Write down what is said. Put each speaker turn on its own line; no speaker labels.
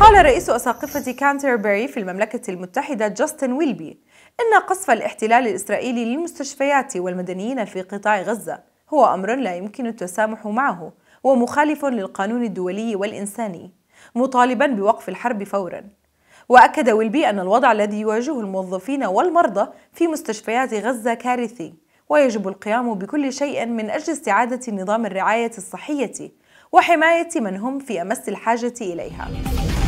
قال رئيس أساقفة كانتربري في المملكة المتحدة جاستن ويلبي إن قصف الاحتلال الإسرائيلي للمستشفيات والمدنيين في قطاع غزة هو أمر لا يمكن التسامح معه ومخالف للقانون الدولي والإنساني مطالبا بوقف الحرب فورا وأكد ويلبي أن الوضع الذي يواجهه الموظفين والمرضى في مستشفيات غزة كارثي ويجب القيام بكل شيء من أجل استعادة نظام الرعاية الصحية وحماية من هم في أمس الحاجة إليها